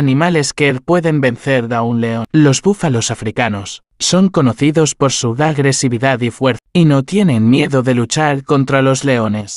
animales que pueden vencer a un león. Los búfalos africanos son conocidos por su agresividad y fuerza, y no tienen miedo de luchar contra los leones.